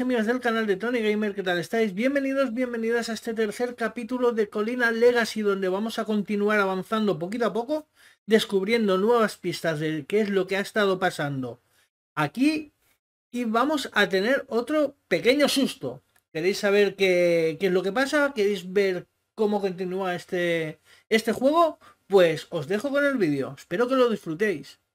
amigos del canal de Tony Gamer, ¿qué tal estáis? Bienvenidos, bienvenidas a este tercer capítulo de Colina Legacy, donde vamos a continuar avanzando poquito a poco, descubriendo nuevas pistas de qué es lo que ha estado pasando aquí y vamos a tener otro pequeño susto. ¿Queréis saber qué es lo que pasa? ¿Queréis ver cómo continúa este, este juego? Pues os dejo con el vídeo, espero que lo disfrutéis.